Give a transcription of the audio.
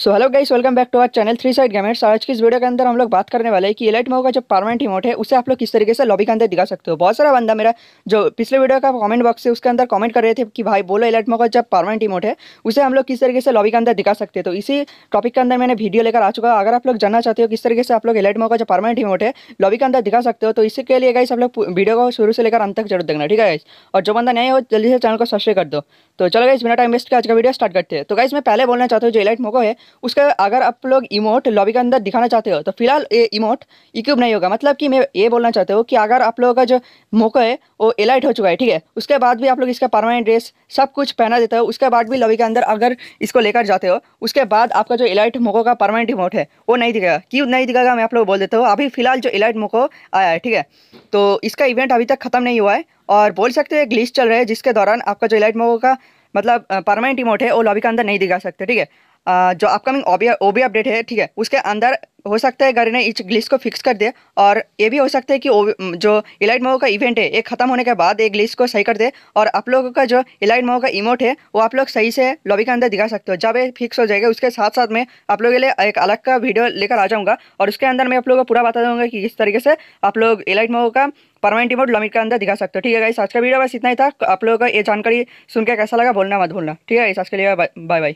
so hello guys welcome back to our channel three side gamers आज की इस video के अंदर हम लोग बात करने वाले हैं कि एलाइट मोह का जो परमानेंट इमोट है उसे आप लोग किस तरीके से लॉबी के अंदर दिखा सकते हो बहुत सारा बंदा मेरा जो पिछले वीडियो का कमेंट बॉक्स है उसके अंदर कमेंट कर रहे थे कि भाई बोलो एलाइट मो का जब परमानेंट इमोट है उसे हम लोग किस तरीके से लॉबी के अंदर दिखा सकते हैं तो इसी टॉपिक के अंदर मैंने वीडियो लेकर आ चुका अगर आप लोग जानना चाहते हो किस तरीके से आप लोग एलाइट मोह का जो परमानेंट इमोट है लॉबी के अंदर दिखा सकते हो तो इसके लिए गाइस आप लोग वीडियो को शुरू से लेकर अंत तक जरूर देखना ठीक है गाइस और जो बंदा नहीं हो जल्दी से चैनल को सब्सक्राइब कर दो तो चलो गाइस बिना टाइम वेस्ट के आज का वीडियो स्टार्ट करते हैं तो गाइस मैं पहले बोलना चाहता हूँ जो एलाइट मोको है उसका अगर आप लोग इमोट लॉबी के अंदर दिखाना चाहते हो तो फिलहाल ये इमोट इक्यूब नहीं होगा मतलब कि मैं ये बोलना चाहते हो कि अगर आप लोगों का जो मौका है वो एलाइट हो चुका है ठीक है उसके बाद भी आप लोग इसका परमानेंट ड्रेस सब कुछ पहना देते हो उसके बाद भी लॉबी के अंदर अगर इसको लेकर जाते हो उसके बाद आपका जो एलाइट मोको का परमानेंट इमोट है वो नहीं दिखेगा क्यों नहीं दिखेगा मैं आप लोग बोल देता हूँ अभी फिलहाल जो एलाइट मोको आया है ठीक है तो इसका इवेंट अभी तक खत्म नहीं हुआ है और बोल सकते हो एक लिस्ट चल रहा है जिसके दौरान आपका जो एलाइट मोको का मतलब परमानेंट इमोट है वो लॉबी के अंदर नहीं दिखा सकते ठीक है जो अपकमिंग ओ बी अपडेट है ठीक है उसके अंदर हो सकता है गरीना ने इस ग्लिस को फिक्स कर दे और ये भी हो सकता है कि जो इलाइट मोह का इवेंट है ये खत्म होने के बाद एक ग्लिस को सही कर दे और आप लोगों का जो इलाइट मोह का इमोट है वो आप लोग सही से लॉबी के अंदर दिखा सकते हो जब ये फिक्स हो जाएगा उसके साथ साथ मैं आप लोगों के लिए एक अलग का वीडियो लेकर आ जाऊँगा और उसके अंदर मैं आप लोगों को पूरा बता दूँगा कि किस तरीके से आप लोग इलाइट मोहो का परमानेंट इमोट लॉबी के अंदर दिखा सकते हो ठीक है गाइस आज का वीडियो बस इतना ही था आप लोगों का ये जानकारी सुनकर कैसा लगा बोलना मत भूलना ठीक है गाइस आज के लिए बाय बाय